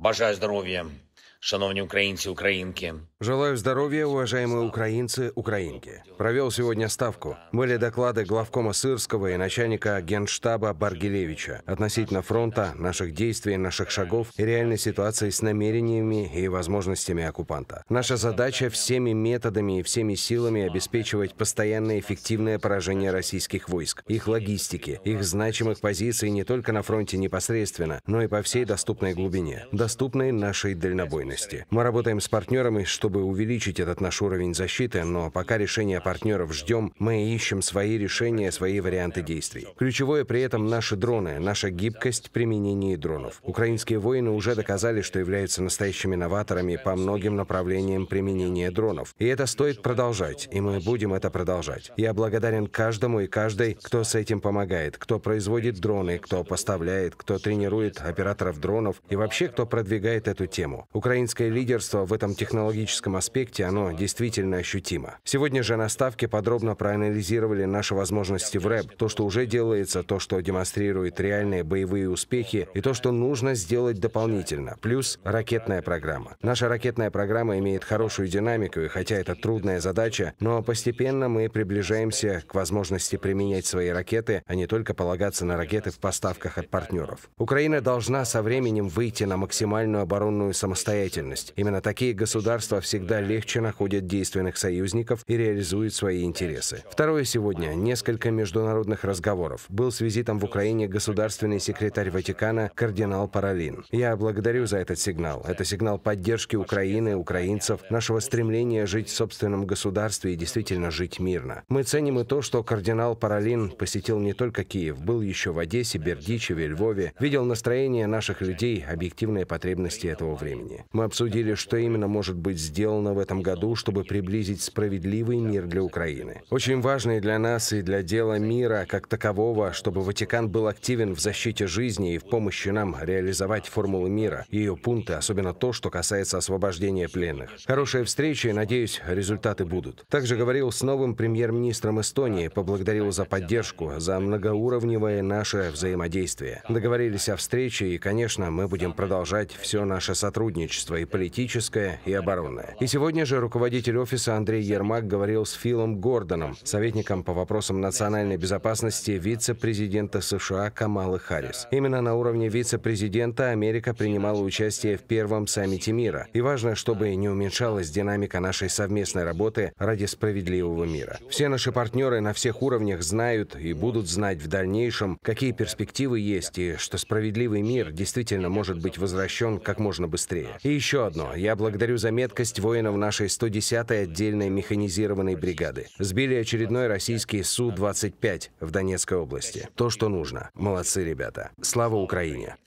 Бажаю здоровья! шановні українці, українки. Желаю здоровья, уважаемые украинцы, украинки. Провел сегодня ставку. Были доклады главкома Сырского и начальника генштаба Баргилевича относительно фронта, наших действий, наших шагов и реальной ситуации с намерениями и возможностями оккупанта. Наша задача всеми методами и всеми силами обеспечивать постоянное эффективное поражение российских войск, их логистики, их значимых позиций не только на фронте непосредственно, но и по всей доступной глубине, доступной нашей дальнобойной уверенности. Мы работаем с партнерами, чтобы увеличить этот наш уровень защиты, но пока решения партнеров ждем, мы ищем свои решения, свои варианты действий. Ключевое при этом наши дроны, наша гибкость применения дронов. Украинские воины уже доказали, что являются настоящими новаторами по многим направлениям применения дронов. И это стоит продолжать, и мы будем это продолжать. Я благодарен каждому и каждой, кто с этим помогает, кто производит дроны, кто поставляет, кто тренирует операторов дронов и вообще кто продвигает эту тему. Украина Украинское лидерство в этом технологическом аспекте, оно действительно ощутимо. Сегодня же на Ставке подробно проанализировали наши возможности в РЭБ, то, что уже делается, то, что демонстрирует реальные боевые успехи и то, что нужно сделать дополнительно, плюс ракетная программа. Наша ракетная программа имеет хорошую динамику, и хотя это трудная задача, но постепенно мы приближаемся к возможности применять свои ракеты, а не только полагаться на ракеты в поставках от партнеров. Украина должна со временем выйти на максимальную оборонную самостоятельность самостоятельность. Именно такие государства всегда легче находят действенных союзников и реализуют свои интересы. Второе сегодня – несколько международных разговоров. Был с визитом в Украине государственный секретарь Ватикана кардинал Паралин. Я благодарю за этот сигнал. Это сигнал поддержки Украины, украинцев, нашего стремления жить в собственном государстве и действительно жить мирно. Мы ценим и то, что кардинал Паралин посетил не только Киев, был еще в Одессе, Бердичеве, Львове, видел настроение наших людей, объективные потребности этого времени. Мы обсудили, что именно может быть сделано в этом году, чтобы приблизить справедливый мир для Украины. Очень важно и для нас, и для дела мира как такового, чтобы Ватикан был активен в защите жизни и в помощи нам реализовать формулы мира, ее пункты, особенно то, что касается освобождения пленных. Хорошая встреча, и, надеюсь, результаты будут. Также говорил с новым премьер-министром Эстонии, поблагодарил за поддержку, за многоуровневое наше взаимодействие. Договорились о встрече, и, конечно, мы будем продолжать все наше сотрудничество сотрудничество, и политическое, и оборонное. И сегодня же руководитель офиса Андрей Ермак говорил с Филом Гордоном, советником по вопросам национальной безопасности вице-президента США Камалы Харрис. Именно на уровне вице-президента Америка принимала участие в первом саммите мира. И важно, чтобы не уменьшалась динамика нашей совместной работы ради справедливого мира. Все наши партнеры на всех уровнях знают и будут знать в дальнейшем, какие перспективы есть и что справедливый мир действительно может быть возвращен как можно быстрее. И еще одно. Я благодарю за меткость воинов нашей 110-й отдельной механизированной бригады. Сбили очередной российский Су-25 в Донецкой области. То, что нужно. Молодцы, ребята. Слава Украине!